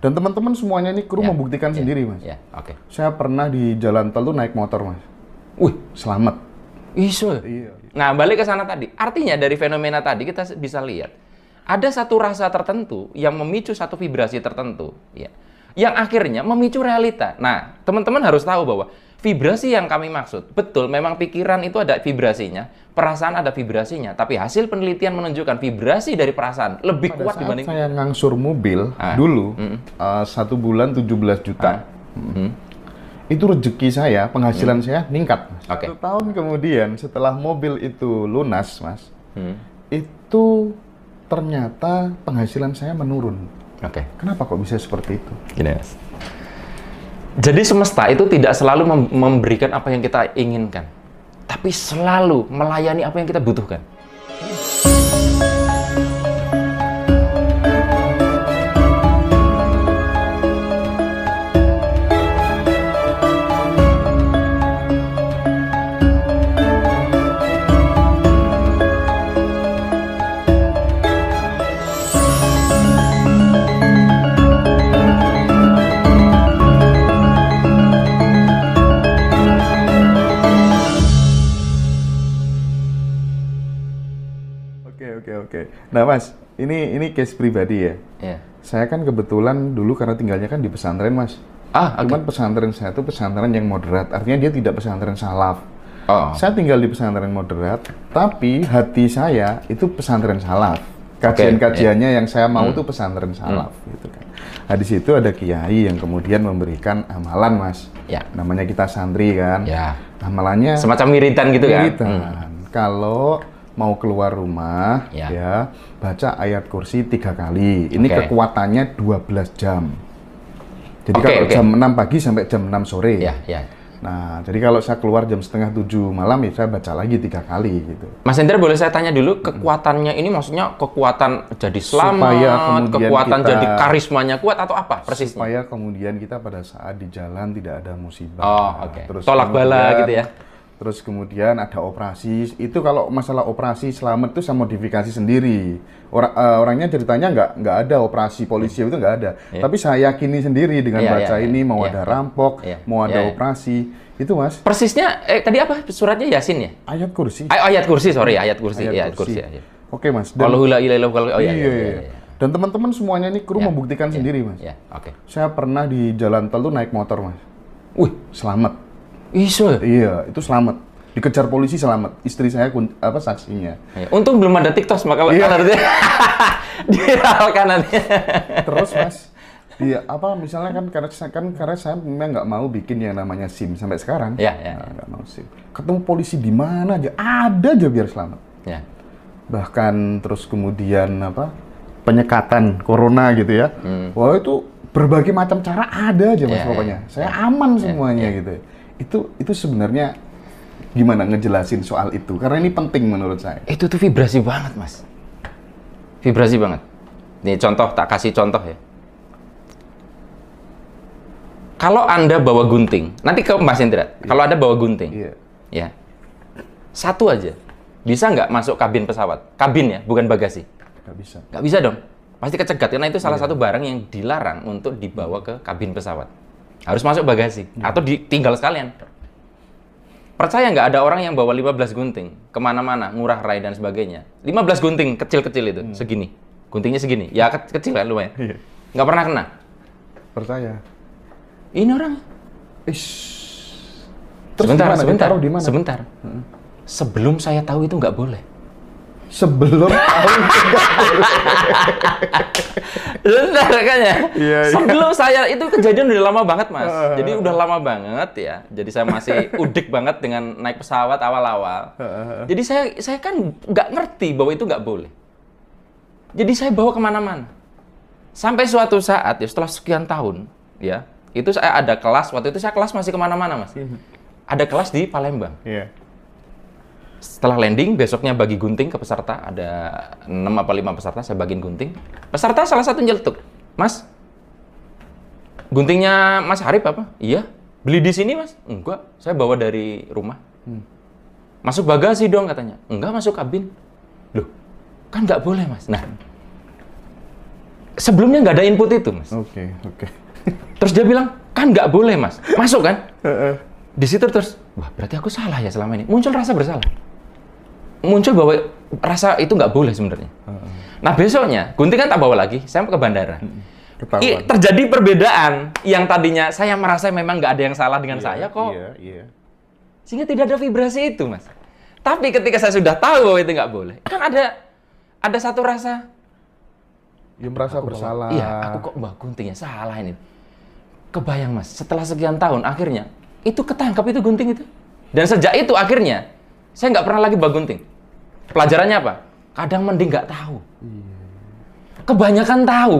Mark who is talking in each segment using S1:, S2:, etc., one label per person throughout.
S1: Dan teman-teman semuanya ini kru ya. membuktikan ya. sendiri, Mas. Ya. Oke. Okay. Saya pernah di jalan tol tuh naik motor, Mas. Wih, selamat. Isu.
S2: Iya. Nah, balik ke sana tadi. Artinya dari fenomena tadi kita bisa lihat ada satu rasa tertentu yang memicu satu vibrasi tertentu, ya. Yang akhirnya memicu realita. Nah, teman-teman harus tahu bahwa Vibrasi yang kami maksud, betul memang pikiran itu ada vibrasinya, perasaan ada vibrasinya, tapi hasil penelitian menunjukkan vibrasi dari perasaan lebih Pada kuat saat dibanding
S1: saya ngangsur mobil ah. dulu mm -hmm. uh, satu bulan 17 juta. Ah. Mm -hmm itu rezeki saya, penghasilan hmm. saya meningkat. Okay. Satu tahun kemudian setelah mobil itu lunas, mas, hmm. itu ternyata penghasilan saya menurun. Oke. Okay. Kenapa kok bisa seperti itu?
S2: Gini, mas. Jadi semesta itu tidak selalu memberikan apa yang kita inginkan, tapi selalu melayani apa yang kita butuhkan.
S1: Nah, Mas, ini ini case pribadi ya. Yeah. Saya kan kebetulan dulu karena tinggalnya kan di pesantren, Mas. Ah, cuman okay. pesantren saya itu pesantren yang moderat. Artinya dia tidak pesantren salaf. Oh. Saya tinggal di pesantren moderat, tapi hati saya itu pesantren salaf. Kajian-kajiannya okay. yang saya mau hmm. tuh pesantren salaf hmm. gitu kan. Nah, di situ ada kiai yang kemudian memberikan amalan, Mas. Ya. Namanya kita santri kan. Ya. Amalannya semacam miritan gitu miritan. kan. Miritan. Hmm. Kalau mau keluar rumah ya, ya baca ayat kursi tiga kali. Ini okay. kekuatannya 12 jam.
S2: Jadi okay, kalau okay. jam 6
S1: pagi sampai jam 6 sore. Ya, ya. Nah, jadi kalau saya keluar jam setengah tujuh malam, ya saya baca lagi tiga kali gitu.
S2: Mas Hendra, boleh saya tanya dulu hmm. kekuatannya ini maksudnya kekuatan jadi selamat, kekuatan kita, jadi karismanya kuat atau apa persisnya? Supaya
S1: kemudian kita pada saat di jalan tidak ada musibah. Oh, Okay. Terus Tolak bala gitu ya terus kemudian ada operasi itu kalau masalah operasi selamat itu sama modifikasi sendiri orang uh, eh, orangnya ceritanya nggak nggak ada operasi polisi hmm. itu nggak ada yeah. tapi saya yakini sendiri dengan yeah, baca yeah, ini iya. mau yeah. ada rampok yeah. mau ada yeah, yeah. operasi itu mas
S2: persisnya eh, tadi apa suratnya yasin ya ayat kursi Ay ayat kursi sorry ayat kursi ayat, iya, ayat kursi, kursi
S1: ya. oke okay, mas kalau hula ilah kalau oh, iya, iya, iya, iya. dan teman-teman semuanya ini kru yeah. membuktikan yeah. sendiri mas yeah. oke okay. saya pernah di jalan tol tuh naik motor mas wih selamat Iso. Iya, itu selamat. Dikejar polisi selamat. Istri saya kun, apa saksinya. Iya. untung belum ada TikTok maka
S2: iya. kan artinya diralkan nanti. Terus Mas,
S1: Iya, apa misalnya kan karena kan karena saya memang nggak mau bikin yang namanya SIM sampai sekarang. Iya, iya. Nah, nggak nah, mau SIM. Ketemu polisi di mana aja, ada aja biar selamat. Iya. Bahkan terus kemudian apa? Penyekatan corona gitu ya. Hmm. Wah, itu berbagai macam cara ada aja Mas ya, pokoknya. Ya. Saya aman iya, semuanya iya. Gitu ya, ya. gitu itu itu sebenarnya gimana ngejelasin soal itu karena ini penting menurut saya itu tuh vibrasi banget mas vibrasi banget
S2: ini contoh tak kasih contoh ya kalau anda bawa gunting nanti ke mas Indra yeah. kalau anda bawa gunting yeah. ya satu aja bisa nggak masuk kabin pesawat kabin ya bukan bagasi nggak bisa nggak bisa dong pasti kecegat karena itu salah yeah. satu barang yang dilarang untuk dibawa ke kabin pesawat harus masuk bagasi hmm. atau ditinggal sekalian percaya nggak ada orang yang bawa 15 gunting kemana-mana ngurah rai dan sebagainya 15 gunting kecil-kecil itu hmm. segini guntingnya segini ya ke kecil kan lumayan iya. nggak pernah kena percaya ini orang Ish. Terus sebentar, sebentar, sebentar. Hmm. Sebelum saya tahu itu nggak boleh sebelum tahun Benar kan ya? Iya, iya, sebelum saya itu kejadian udah lama banget, Mas. Uh, Jadi udah lama banget ya. Jadi saya masih udik banget dengan naik pesawat awal-awal. Uh, Jadi saya saya kan nggak ngerti bahwa itu nggak boleh. Jadi saya bawa kemana-mana. Sampai suatu saat ya setelah sekian tahun ya itu saya ada kelas waktu itu saya kelas masih kemana-mana mas. Hmm. Ada kelas di Palembang. Yeah setelah landing besoknya bagi gunting ke peserta ada 6 apa 5 peserta saya bagiin gunting peserta salah satu nyeletuk mas guntingnya mas Harip apa iya beli di sini mas enggak saya bawa dari rumah hmm. masuk bagasi dong katanya enggak masuk kabin loh kan nggak boleh mas nah sebelumnya nggak ada input itu mas oke okay, oke okay. terus dia bilang kan nggak boleh mas masuk kan di situ terus wah berarti aku salah ya selama ini muncul rasa bersalah muncul bahwa rasa itu nggak boleh sebenarnya. Nah besoknya gunting kan tak bawa lagi, saya ke bandara. I, terjadi perbedaan yang tadinya saya merasa memang nggak ada yang salah dengan yeah, saya kok. Yeah, yeah. Sehingga tidak ada vibrasi itu mas. Tapi ketika saya sudah tahu bahwa itu nggak boleh, kan ada ada satu rasa. Yang merasa aku bersalah. Bawa, iya, aku kok mbak guntingnya salah ini. Kebayang mas, setelah sekian tahun akhirnya itu ketangkap itu gunting itu. Dan sejak itu akhirnya saya nggak pernah lagi bawa gunting. Pelajarannya apa? Kadang mending nggak tahu. Kebanyakan tahu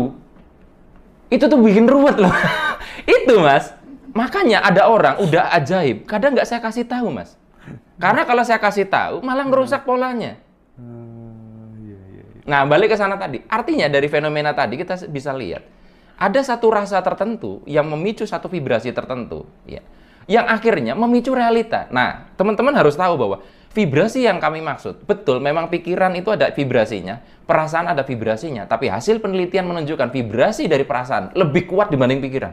S2: itu tuh bikin ruwet loh. itu mas. Makanya ada orang udah ajaib, kadang nggak saya kasih tahu mas. Karena kalau saya kasih tahu malah ngerusak polanya. Nah balik ke sana tadi. Artinya dari fenomena tadi kita bisa lihat ada satu rasa tertentu yang memicu satu vibrasi tertentu, ya, yang akhirnya memicu realita. Nah teman-teman harus tahu bahwa Vibrasi yang kami maksud, betul memang pikiran itu ada vibrasinya, perasaan ada vibrasinya, tapi hasil penelitian menunjukkan vibrasi dari perasaan lebih kuat dibanding pikiran.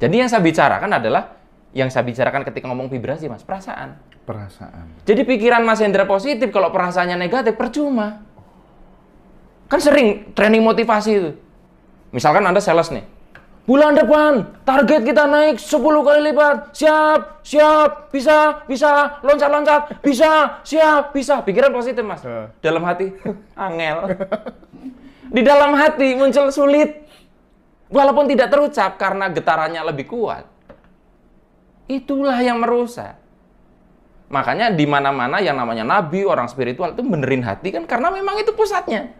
S2: Jadi yang saya bicarakan adalah yang saya bicarakan ketika ngomong vibrasi, Mas, perasaan. Perasaan. Jadi pikiran Mas Hendra positif, kalau perasaannya negatif percuma. Kan sering training motivasi itu. Misalkan Anda sales nih, Bulan depan target kita naik 10 kali lipat. Siap, siap, bisa, bisa, loncat-loncat, bisa, siap, bisa. Pikiran positif, Mas. Dalam hati angel. Di dalam hati muncul sulit. Walaupun tidak terucap karena getarannya lebih kuat. Itulah yang merusak. Makanya di mana-mana yang namanya nabi, orang spiritual itu benerin hati kan karena memang itu pusatnya.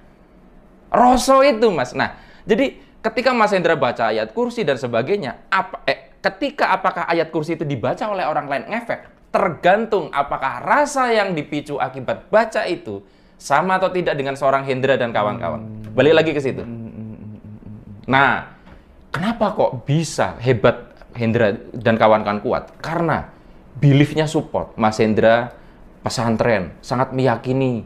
S2: Rosso itu, Mas. Nah, jadi ketika Mas Hendra baca ayat kursi dan sebagainya, apa, eh, ketika apakah ayat kursi itu dibaca oleh orang lain ngefek, tergantung apakah rasa yang dipicu akibat baca itu sama atau tidak dengan seorang Hendra dan kawan-kawan. Hmm. Balik lagi ke situ. Hmm, hmm, nah, kenapa kok bisa hebat Hendra dan kawan-kawan kuat? Karena beliefnya support. Mas Hendra pesantren, sangat meyakini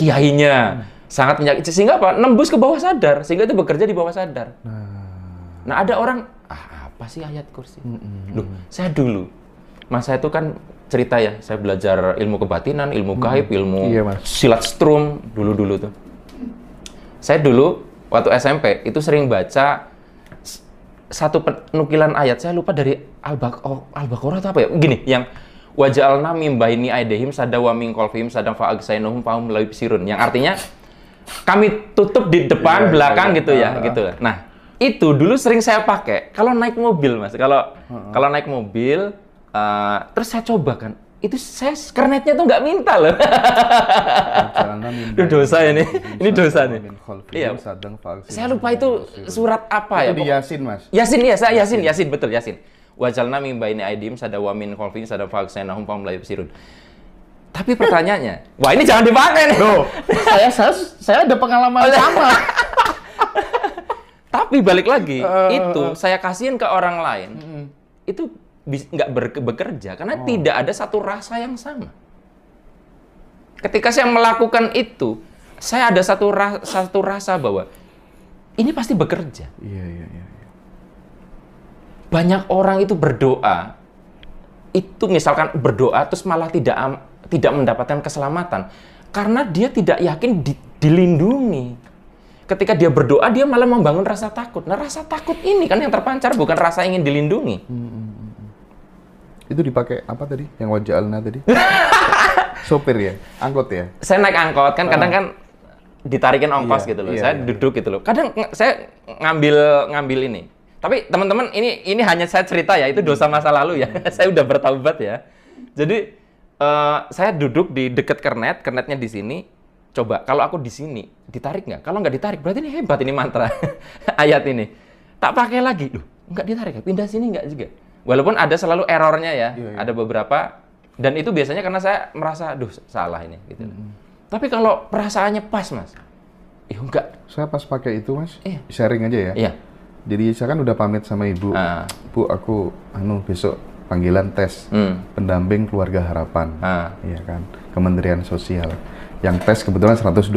S2: kiainya. Hmm sangat menyakiti sehingga apa nembus ke bawah sadar sehingga itu bekerja di bawah sadar nah, nah ada orang ah apa sih ayat kursi mm -mm. loh saya dulu masa itu kan cerita ya saya belajar ilmu kebatinan ilmu gaib mm. ilmu iya, silat strum dulu dulu tuh saya dulu waktu SMP itu sering baca satu penukilan ayat saya lupa dari oh, Al-Baqarah Al atau apa ya gini yang wajah al-nami mimbaini aidehim sadawaming kolfim sadam faum fahum sirun yang artinya kami tutup di depan, yeah, iya, belakang yeah, gitu ya, ah. gitu. Nah, itu dulu sering saya pakai kalau naik mobil, Mas. Kalau hmm. kalau naik mobil uh, terus saya coba kan. Itu saya kernetnya tuh nggak minta loh. Itu dosa ini. Ini dosa nih. Iya. Saya lupa itu surat apa itu ya? Di Yasin, Mas. Yasin ya, saya Yasin, Yasin, betul Yasin. Wajalna ini aidim sada wamin kholfin sada faqsainahum pamla yusirun. Tapi pertanyaannya, wah ini jangan dipakai nih. Loh, saya,
S1: saya, saya ada pengalaman oh, iya. sama.
S2: Tapi balik lagi, uh, itu uh, saya kasihin ke orang lain, uh. itu nggak bekerja karena oh. tidak ada satu rasa yang sama. Ketika saya melakukan itu, saya ada satu ra satu rasa bahwa ini pasti bekerja. Iya, iya, iya. iya. Banyak orang itu berdoa, itu misalkan berdoa terus malah tidak tidak mendapatkan keselamatan karena dia tidak yakin di, dilindungi. Ketika dia berdoa dia malah membangun rasa takut. Nah rasa takut ini kan yang terpancar bukan rasa ingin dilindungi.
S1: Hmm. hmm, hmm, hmm. Itu dipakai apa tadi? Yang wajah Alna tadi? Sopir ya, angkot ya.
S2: Saya naik angkot kan kadang ah. kan ditarikin ongkos iya, gitu loh. Iya, saya iya. duduk iya. gitu loh. Kadang saya ngambil ngambil ini. Tapi teman-teman ini ini hanya saya cerita ya, itu dosa masa lalu ya. saya udah bertaubat ya. Jadi Eh, saya duduk di deket kernet, kernetnya di sini. Coba kalau aku di sini ditarik nggak? Kalau nggak ditarik berarti ini hebat ini mantra ayat ini. Tak pakai lagi, loh nggak ditarik ya? Pindah sini nggak juga? Walaupun ada selalu errornya ya, iya, iya. ada beberapa dan itu biasanya karena saya merasa, duh salah ini gitu. Mm. Tapi kalau perasaannya
S1: pas mas, ya enggak. Saya pas pakai itu mas, iya. sharing aja ya. Iya. Jadi saya kan udah pamit sama ibu, uh. bu aku anu besok panggilan tes hmm. pendamping keluarga harapan, ah. ya kan, Kementerian Sosial. Yang tes kebetulan 125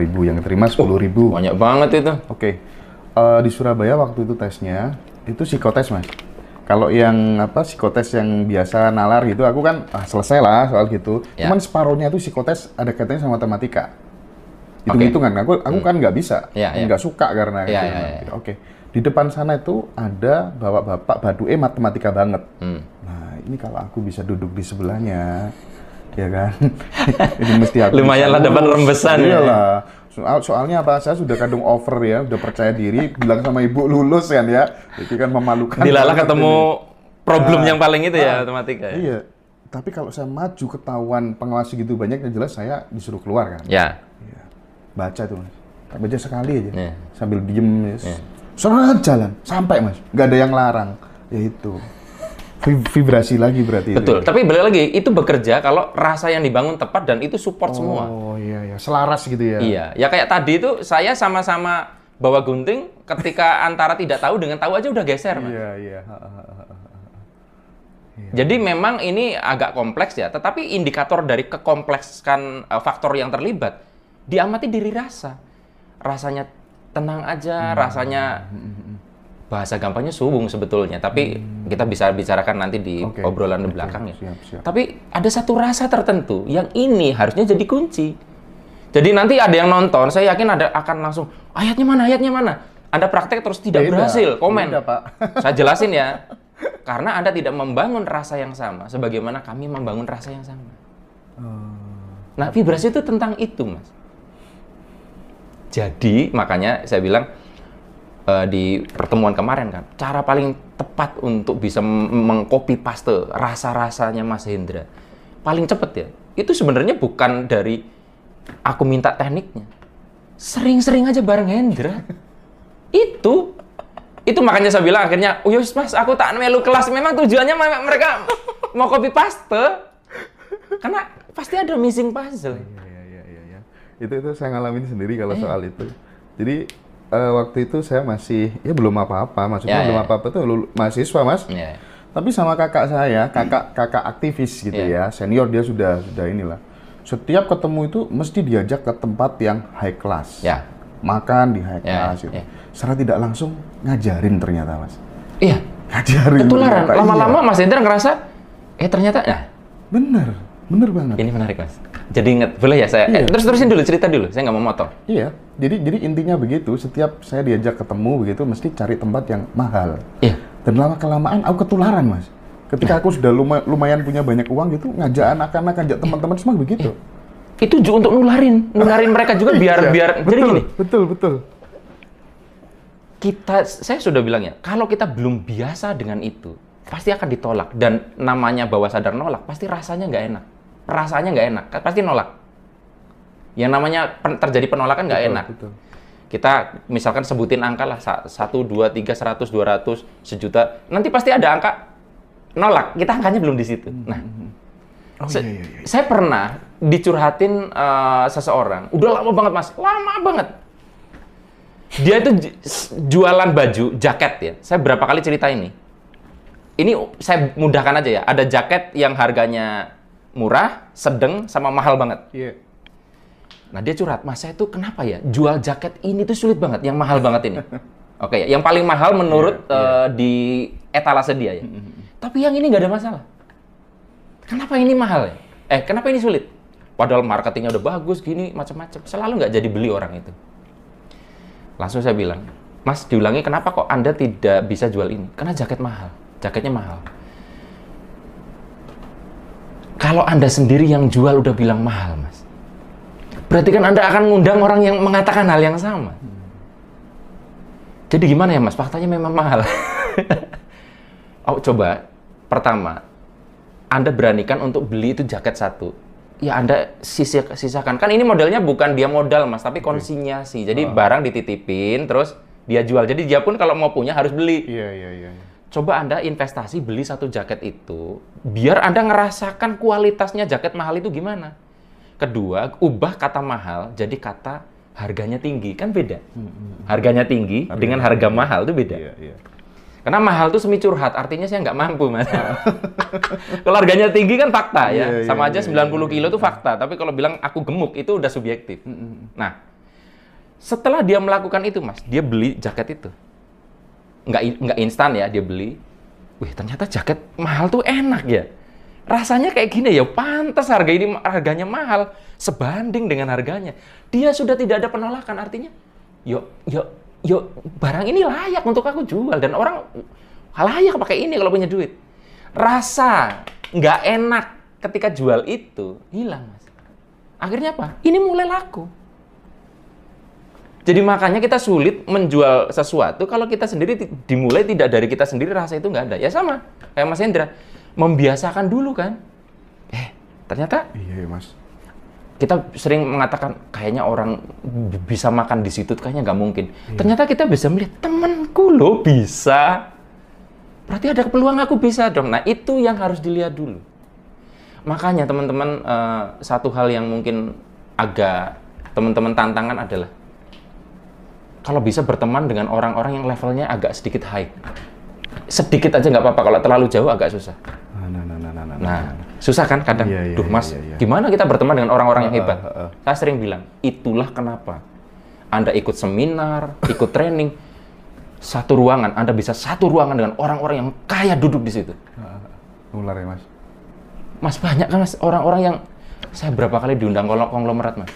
S1: ribu, yang terima 10 oh, ribu. Banyak banget itu. Oke, okay. uh, eh, di Surabaya waktu itu tesnya itu psikotes mas. Kalau yang apa psikotes yang biasa nalar gitu, aku kan ah, selesai lah soal gitu. Ya. Cuman separuhnya tuh psikotes ada kaitannya sama matematika. Hitung-hitungan, okay. aku aku hmm. kan nggak bisa, nggak ya, ya. suka karena. Ya, gitu. ya, ya. Oke. Okay di depan sana itu ada bapak-bapak badu eh matematika banget. Hmm. Nah, ini kalau aku bisa duduk di sebelahnya, ya kan? ini mesti aku. Lumayan lah dapat rembesan ya. Iyalah. Soal, soalnya apa? Saya sudah kadung over ya, sudah percaya diri, bilang sama ibu lulus kan ya. Jadi kan memalukan. Dilala ketemu ini. problem nah, yang paling itu ya, nah, ya matematika ya. Iya. Tapi kalau saya maju ketahuan pengawas gitu banyak, yang jelas saya disuruh keluar kan. Ya. ya. Baca tuh. Baca sekali aja. Ya. Sambil diem. Ya. ya seret jalan sampai mas nggak ada yang larang ya itu vibrasi lagi berarti betul itu.
S2: tapi balik lagi itu bekerja kalau rasa yang dibangun tepat dan itu support oh, semua oh iya iya selaras gitu ya iya ya kayak tadi itu saya sama-sama bawa gunting ketika antara tidak tahu dengan tahu aja udah geser mas iya iya, iya. jadi memang ini agak kompleks ya, tetapi indikator dari kekomplekskan eh, faktor yang terlibat diamati diri rasa. Rasanya tenang aja hmm. rasanya hmm. bahasa gampangnya subung sebetulnya tapi hmm. kita bisa bicarakan nanti di okay. obrolan di belakang ya tapi ada satu rasa tertentu yang ini harusnya jadi kunci jadi nanti ada yang nonton saya yakin ada akan langsung ayatnya mana ayatnya mana anda praktek terus tidak Beda. berhasil komen Beda, Pak. saya jelasin ya karena anda tidak membangun rasa yang sama sebagaimana kami membangun rasa yang sama hmm. nah vibrasi itu tentang itu mas jadi makanya saya bilang uh, di pertemuan kemarin kan, cara paling tepat untuk bisa mengcopy paste rasa-rasanya Mas Hendra paling cepet ya. Itu sebenarnya bukan dari aku minta tekniknya. Sering-sering aja bareng Hendra. itu itu makanya saya bilang akhirnya, oh mas aku tak melu kelas memang tujuannya mereka mau copy paste karena pasti ada missing puzzle.
S1: Iya, iya itu itu saya ngalamin sendiri kalau eh. soal itu. Jadi uh, waktu itu saya masih ya belum apa-apa, maksudnya ya, belum ya. apa-apa ya. tuh lulu, mahasiswa mas. Ya. Tapi sama kakak saya, kakak kakak aktivis gitu ya. ya, senior dia sudah sudah inilah. Setiap ketemu itu mesti diajak ke tempat yang high class. Ya. Makan di high ya, class itu. Secara tidak langsung ngajarin ternyata mas. Iya. Ngajarin. Ketularan. Lama-lama
S2: iya. mas Indra ngerasa, eh ternyata ya Bener, bener banget. Ini menarik mas jadi inget. Boleh ya saya? Eh, iya. Eh, terus terusin dulu cerita dulu. Saya nggak mau motong.
S1: Iya. Jadi jadi intinya begitu. Setiap saya diajak ketemu begitu, mesti cari tempat yang mahal. Iya. Dan lama kelamaan aku ketularan mas. Ketika nah. aku sudah luma, lumayan punya banyak uang gitu, ngajak anak-anak, ngajak teman-teman semua begitu. Itu juga untuk nularin, nularin mereka juga biar iya. biar. Betul, jadi gini. Betul betul.
S2: Kita, saya sudah bilang ya, kalau kita belum biasa dengan itu, pasti akan ditolak dan namanya bawah sadar nolak, pasti rasanya nggak enak rasanya nggak enak, pasti nolak. Yang namanya pen terjadi penolakan nggak enak. Betul. Kita misalkan sebutin angka lah, dua tiga seratus dua ratus sejuta. Nanti pasti ada angka nolak. Kita angkanya belum di situ. Nah, oh, iya, iya, iya. saya pernah dicurhatin uh, seseorang. Udah lama banget mas, lama banget. Dia itu jualan baju, jaket ya. Saya berapa kali cerita ini. Ini saya mudahkan aja ya. Ada jaket yang harganya murah, sedang, sama mahal banget. Yeah. Nah dia curhat, mas saya tuh kenapa ya jual jaket ini tuh sulit banget, yang mahal banget ini. Oke, okay, yang paling mahal menurut yeah, yeah. Uh, di etalase dia ya. Mm-hmm. Tapi yang ini nggak ada masalah. Kenapa ini mahal ya? Eh, kenapa ini sulit? Padahal marketingnya udah bagus, gini macam-macam. Selalu nggak jadi beli orang itu. Langsung saya bilang, Mas diulangi kenapa kok Anda tidak bisa jual ini? Karena jaket mahal, jaketnya mahal. Kalau Anda sendiri yang jual udah bilang mahal, Mas. Berarti kan Anda akan ngundang orang yang mengatakan hal yang sama. Jadi gimana ya, Mas? Faktanya memang mahal. oh, coba pertama, Anda beranikan untuk beli itu jaket satu. Ya Anda sisakan. Kan ini modelnya bukan dia modal, Mas, tapi konsinyasi. Jadi ah. barang dititipin terus dia jual. Jadi dia pun kalau mau punya harus beli. Iya, iya, iya. iya coba Anda investasi beli satu jaket itu, biar Anda ngerasakan kualitasnya jaket mahal itu gimana. Kedua, ubah kata mahal jadi kata harganya tinggi, kan beda. Harganya tinggi harganya dengan harga tinggi. mahal itu beda. Iya, iya. Karena mahal itu semi curhat, artinya saya nggak mampu, Mas. Ah. kalau harganya tinggi kan fakta ya. Iya, iya Sama aja 90 iya, iya, kilo itu fakta, tapi kalau bilang aku gemuk itu udah subjektif. Nah, setelah dia melakukan itu, Mas, dia beli jaket itu nggak nggak instan ya dia beli wih ternyata jaket mahal tuh enak ya rasanya kayak gini ya pantas harga ini harganya mahal sebanding dengan harganya dia sudah tidak ada penolakan artinya yo yo yo barang ini layak untuk aku jual dan orang layak pakai ini kalau punya duit rasa nggak enak ketika jual itu hilang mas akhirnya apa ini mulai laku jadi makanya kita sulit menjual sesuatu kalau kita sendiri dimulai tidak dari kita sendiri rasa itu nggak ada. Ya sama kayak Mas Hendra, membiasakan dulu kan. Eh ternyata.
S1: Iya, iya Mas.
S2: Kita sering mengatakan kayaknya orang bisa makan di situ kayaknya nggak mungkin. Iya. Ternyata kita bisa melihat temanku lo bisa. Berarti ada peluang aku bisa dong. Nah itu yang harus dilihat dulu. Makanya teman-teman uh, satu hal yang mungkin agak teman-teman tantangan adalah kalau bisa berteman dengan orang-orang yang levelnya agak sedikit high. Sedikit aja nggak apa-apa, kalau terlalu jauh agak susah. Ah, nah, nah, nah, nah, nah, nah, nah, nah susah kan kadang. Iya, iya, Duh mas, iya, iya. gimana kita berteman dengan orang-orang yang ah, ah, hebat? Uh, uh, uh. Saya sering bilang, itulah kenapa Anda ikut seminar, ikut training, satu ruangan, Anda bisa satu ruangan dengan orang-orang yang kaya duduk di situ. Ular ya mas? Mas banyak kan mas orang-orang yang saya berapa kali diundang konglomerat mas?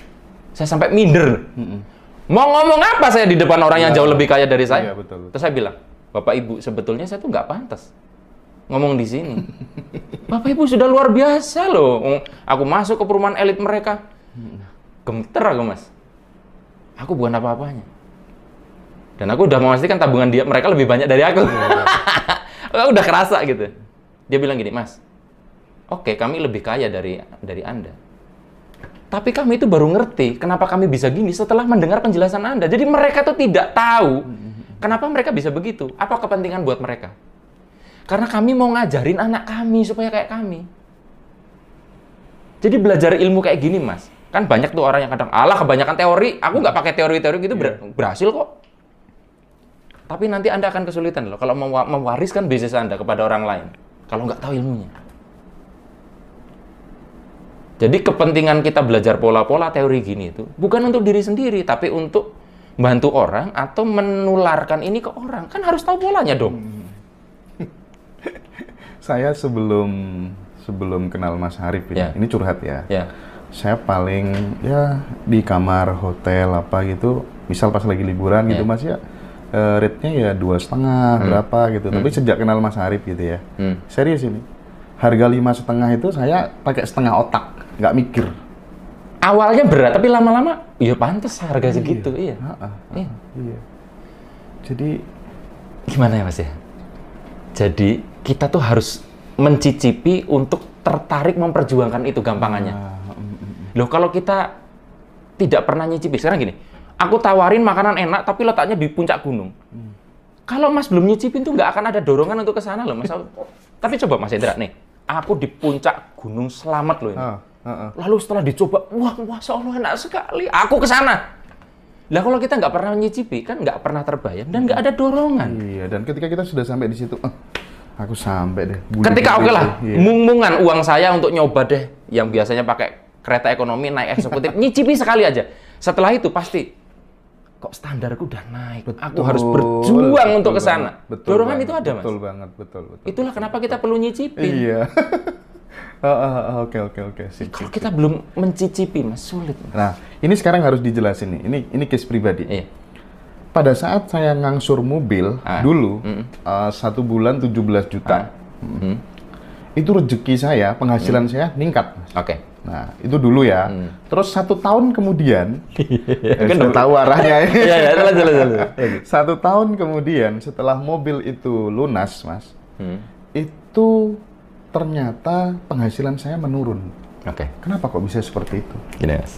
S2: Saya sampai minder. Mm -mm Mau ngomong apa saya di depan orang ya. yang iya. jauh lebih kaya dari saya? Ya, betul, Terus saya bilang, Bapak Ibu, sebetulnya saya tuh nggak pantas ngomong di sini. Bapak Ibu sudah luar biasa loh. Aku masuk ke perumahan elit mereka. Gemeter aku mas. Aku bukan apa-apanya. Dan aku udah memastikan tabungan dia mereka lebih banyak dari aku. Iya. aku udah kerasa gitu. Dia bilang gini, Mas, oke okay, kami lebih kaya dari dari Anda tapi kami itu baru ngerti kenapa kami bisa gini setelah mendengar penjelasan Anda. Jadi mereka tuh tidak tahu kenapa mereka bisa begitu. Apa kepentingan buat mereka? Karena kami mau ngajarin anak kami supaya kayak kami. Jadi belajar ilmu kayak gini, Mas. Kan banyak tuh orang yang kadang, alah kebanyakan teori, aku nggak pakai teori-teori gitu, ber iya. berhasil kok. Tapi nanti Anda akan kesulitan loh kalau mewariskan bisnis Anda kepada orang lain. Kalau nggak tahu ilmunya. Jadi kepentingan kita belajar pola-pola teori gini itu bukan untuk diri sendiri, tapi untuk
S1: bantu orang
S2: atau menularkan ini ke orang. Kan harus tahu polanya dong. Hmm.
S1: Saya sebelum sebelum kenal Mas Harif ini, ya. ini curhat ya. Yeah. Saya paling ya di kamar hotel apa gitu, misal pas lagi liburan yeah. gitu ya. Mas ya, uh, rate-nya ya dua setengah hmm. berapa gitu. Hmm. Tapi sejak kenal Mas Harif gitu ya, hmm. serius ini harga lima setengah itu saya pakai setengah otak nggak mikir. Awalnya berat, tapi lama-lama ya pantas
S2: harga iya. segitu, iya. iya. Ha -ha. iya. Jadi gimana ya Mas ya? Jadi kita tuh harus mencicipi untuk tertarik memperjuangkan itu gampangannya. Ah, mm, mm, mm. Loh kalau kita tidak pernah nyicipi, sekarang gini, aku tawarin makanan enak tapi letaknya di puncak gunung. Hmm. Kalau Mas belum nyicipin tuh nggak akan ada dorongan untuk ke sana loh Mas. tapi coba Mas Indra nih, aku di puncak gunung selamat loh ini. Ah. Lalu setelah dicoba, wah wah Allah enak sekali. Aku ke sana. Lah kalau kita nggak pernah nyicipi, kan nggak pernah terbayang dan nggak iya. ada dorongan. Iya dan ketika kita
S1: sudah sampai di situ, eh, aku sampai deh. Ketika oke okay lah, gitu, iya. mung
S2: uang saya untuk nyoba deh yang biasanya pakai kereta ekonomi naik eksekutif nyicipi sekali aja. Setelah itu pasti kok standarku udah naik. Betul, aku harus berjuang betul, untuk ke sana. Dorongan banget, itu ada, Mas. Betul
S1: banget, betul, betul.
S2: Itulah betul, kenapa betul, kita perlu nyicipi. Iya.
S1: Oke oke oke. Kalau kita belum mencicipi mas sulit. Mas. Nah ini sekarang harus dijelasin nih. Ini ini case pribadi. Iya. Pada saat saya ngangsur mobil ah. dulu mm uh, satu bulan 17 juta. Ah. Mm Itu rezeki saya, penghasilan mm. saya meningkat. Oke. Okay. Nah, itu dulu ya. Hmm. Terus satu tahun kemudian, eh, kan udah tahu arahnya. Iya, ya, Satu tahun kemudian setelah mobil itu lunas, mas, hmm. itu ternyata penghasilan saya menurun. Oke. Okay. Kenapa kok bisa seperti itu? Gini, Mas.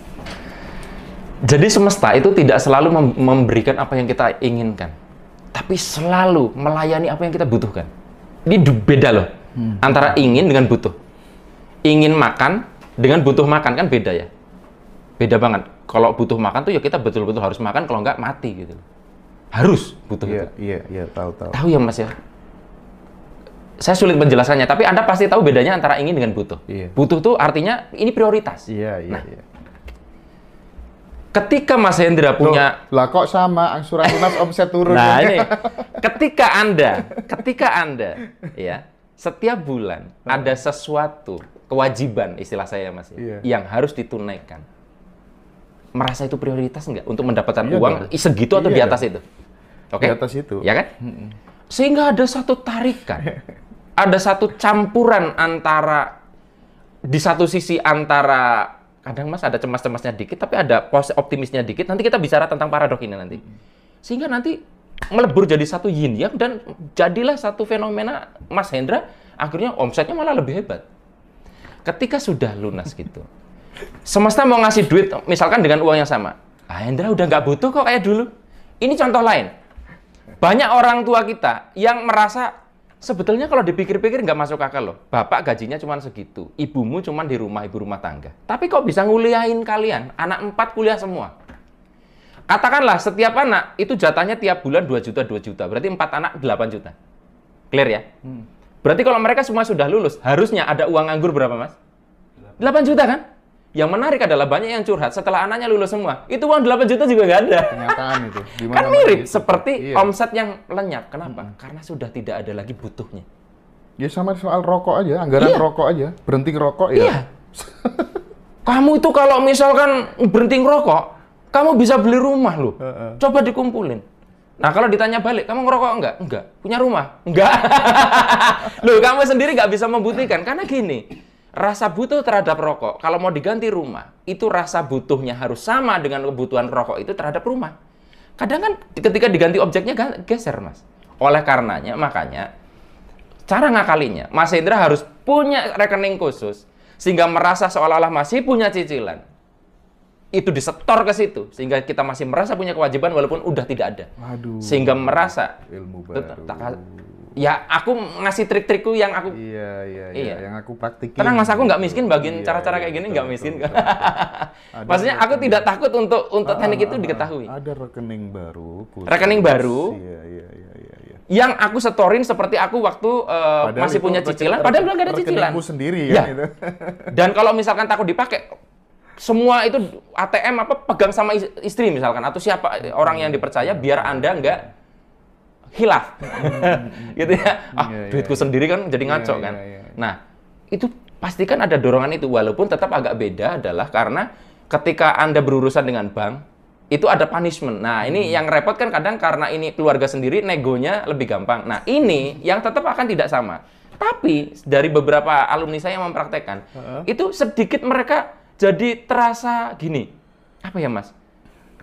S1: Jadi semesta
S2: itu tidak selalu mem memberikan apa yang kita inginkan, tapi selalu melayani apa yang kita butuhkan. Ini beda loh hmm. antara ingin dengan butuh. Ingin makan dengan butuh makan kan beda ya. Beda banget. Kalau butuh makan tuh ya kita betul-betul harus makan, kalau nggak mati gitu. Harus butuh. Iya, iya, iya, tahu tahu. Tahu ya Mas ya saya sulit menjelaskannya, tapi Anda pasti tahu bedanya antara ingin dengan butuh. Yeah. Butuh tuh artinya ini prioritas. Iya, yeah, iya, yeah, nah, iya. Ketika Mas Hendra punya
S1: Loh, lah kok sama angsuran lunas omset turun. nah, ini.
S2: Ketika Anda, ketika Anda ya, setiap bulan ada sesuatu kewajiban istilah saya Mas yeah. Iya. yang harus ditunaikan. Merasa itu prioritas enggak untuk mendapatkan yeah, uang dong. Iya. segitu atau yeah, di atas itu? Oke. Okay? Di atas itu. Ya kan? Sehingga ada satu tarikan ada satu campuran antara di satu sisi antara kadang mas ada cemas-cemasnya dikit tapi ada pos optimisnya dikit nanti kita bicara tentang paradok ini nanti sehingga nanti melebur jadi satu yin yang dan jadilah satu fenomena mas Hendra akhirnya omsetnya malah lebih hebat ketika sudah lunas gitu semesta mau ngasih duit misalkan dengan uang yang sama ah Hendra udah nggak butuh kok kayak dulu ini contoh lain banyak orang tua kita yang merasa Sebetulnya kalau dipikir-pikir nggak masuk akal loh. Bapak gajinya cuma segitu, ibumu cuma di rumah ibu rumah tangga. Tapi kok bisa nguliahin kalian? Anak empat kuliah semua. Katakanlah setiap anak itu jatahnya tiap bulan 2 juta, 2 juta. Berarti empat anak 8 juta. Clear ya? Hmm. Berarti kalau mereka semua sudah lulus, harusnya ada uang anggur berapa mas? 8 juta kan? yang menarik adalah banyak yang curhat setelah anaknya lulus semua. Itu uang 8 juta juga nggak ada. Kenyataan itu. Dimana kan mirip itu. seperti iya. omset yang lenyap. Kenapa? Hmm. Karena sudah tidak ada lagi butuhnya. Ya sama soal rokok
S1: aja, anggaran iya. rokok aja. Berhenti ngerokok ya. Iya.
S2: kamu itu kalau misalkan berhenti ngerokok, kamu bisa beli rumah loh. Uh -uh. Coba dikumpulin. Nah kalau ditanya balik, kamu ngerokok nggak? Enggak. Punya rumah? Enggak. loh kamu sendiri nggak bisa membuktikan. Karena gini, Rasa butuh terhadap rokok, kalau mau diganti rumah, itu rasa butuhnya harus sama dengan kebutuhan rokok itu terhadap rumah. Kadang kan ketika diganti objeknya geser, Mas. Oleh karenanya, makanya cara ngakalinya, Mas Indra harus punya rekening khusus sehingga merasa seolah-olah masih punya cicilan. Itu disetor ke situ sehingga kita masih merasa punya kewajiban walaupun udah tidak ada.
S1: Waduh. Sehingga
S2: merasa
S1: ilmu baru
S2: ya aku ngasih trik-trikku yang aku iya, iya iya iya
S1: yang aku praktikin tenang mas aku
S2: nggak miskin bagian iya, cara-cara iya, iya, kayak gini nggak miskin betul, betul. maksudnya aku tidak takut untuk untuk ah, teknik ah, itu ah, ah, diketahui ada rekening baru khusus. rekening baru
S1: iya, iya, iya,
S2: iya, iya. yang aku setorin seperti aku waktu uh, masih punya cicilan padahal belum ada cicilan
S1: sendiri ya, ya.
S2: dan kalau misalkan takut dipakai semua itu ATM apa pegang sama istri misalkan atau siapa orang yang dipercaya biar anda nggak hilaf hmm. gitu ya ah yeah, iya, duitku yeah. sendiri kan jadi iya, ngaco yeah, kan yeah, yeah. nah itu pastikan ada dorongan itu walaupun tetap agak beda adalah karena ketika anda berurusan dengan bank itu ada punishment nah ini hmm. yang repot kan kadang karena ini keluarga sendiri negonya lebih gampang nah ini yang tetap akan tidak sama tapi dari beberapa alumni saya yang mempraktekkan uh -huh. itu sedikit mereka jadi terasa gini apa ya mas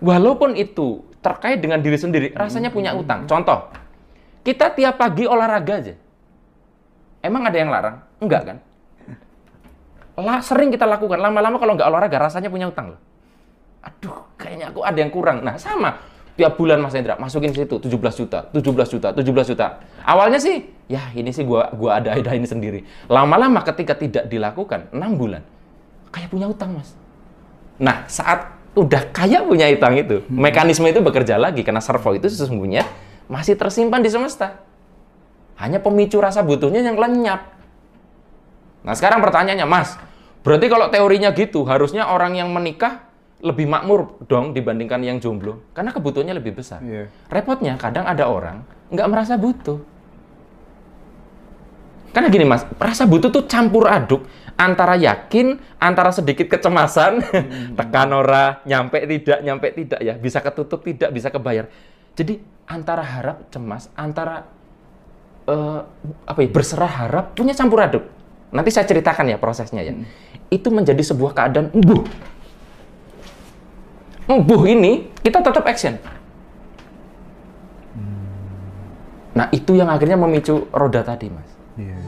S2: walaupun itu terkait dengan diri sendiri hmm. rasanya punya utang. Contoh, kita tiap pagi olahraga aja. Emang ada yang larang? Enggak kan? Lah, sering kita lakukan. Lama-lama kalau nggak olahraga rasanya punya utang loh. Aduh, kayaknya aku ada yang kurang. Nah, sama. Tiap bulan Mas Hendra masukin situ 17 juta, 17 juta, 17 juta. Awalnya sih, ya ini sih gua gua ada ada ini sendiri. Lama-lama ketika tidak dilakukan 6 bulan kayak punya utang, Mas. Nah, saat udah kaya punya hitam itu. Hmm. Mekanisme itu bekerja lagi karena servo itu sesungguhnya masih tersimpan di semesta. Hanya pemicu rasa butuhnya yang lenyap. Nah, sekarang pertanyaannya, Mas, berarti kalau teorinya gitu, harusnya orang yang menikah lebih makmur dong dibandingkan yang jomblo karena kebutuhannya lebih besar. Yeah. Repotnya kadang ada orang nggak merasa butuh. Karena gini mas, rasa butuh tuh campur aduk antara yakin, antara sedikit kecemasan, hmm. tekan ora, nyampe tidak, nyampe tidak ya, bisa ketutup tidak, bisa kebayar. Jadi antara harap cemas, antara uh, apa ya berserah harap punya campur aduk. Nanti saya ceritakan ya prosesnya ya. Hmm. Itu menjadi sebuah keadaan embuh. Embuh ini kita tetap action. Hmm. Nah itu yang akhirnya memicu roda tadi mas. Yeah. Iya.